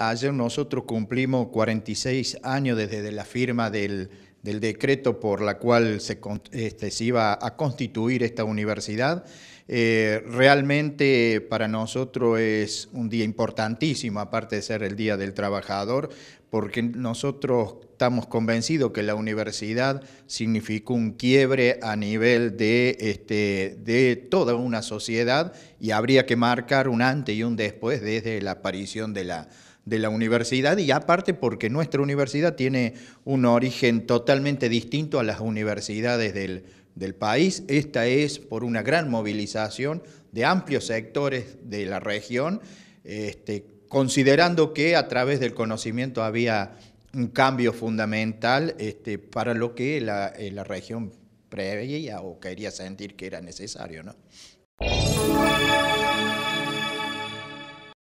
Ayer nosotros cumplimos 46 años desde la firma del del decreto por la cual se, este, iba a constituir esta universidad. Eh, realmente para nosotros es un día importantísimo, aparte de ser el Día del Trabajador, porque nosotros estamos convencidos que la universidad significó un quiebre a nivel de, este, de toda una sociedad y habría que marcar un antes y un después desde la aparición de la, de la universidad y aparte porque nuestra universidad tiene un origen total totalmente distinto a las universidades del, país. Esta es por una gran movilización de amplios sectores de la región, este, considerando que a través del conocimiento había un cambio fundamental este, para lo que eh, la, región preveía o quería sentir que era necesario. ¿no?